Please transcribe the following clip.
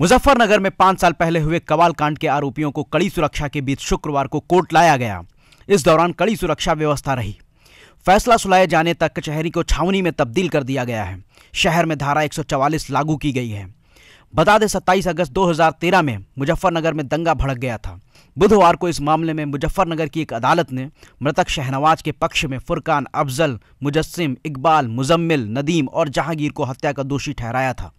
मुजफ्फरनगर में पांच साल पहले हुए कवाल कांड के आरोपियों को कड़ी सुरक्षा के बीच शुक्रवार को कोर्ट लाया गया इस दौरान कड़ी सुरक्षा व्यवस्था रही फैसला सुलाए जाने तक कचहरी को छावनी में तब्दील कर दिया गया है शहर में धारा 144 लागू की गई है बता दें 27 अगस्त 2013 में मुजफ्फरनगर में दंगा भड़क गया था बुधवार को इस मामले में मुजफ्फरनगर की एक अदालत ने मृतक शहनवाज के पक्ष में फुरकान अफजल मुजस्सिम इकबाल मुजम्मिल नदीम और जहांगीर को हत्या का दोषी ठहराया था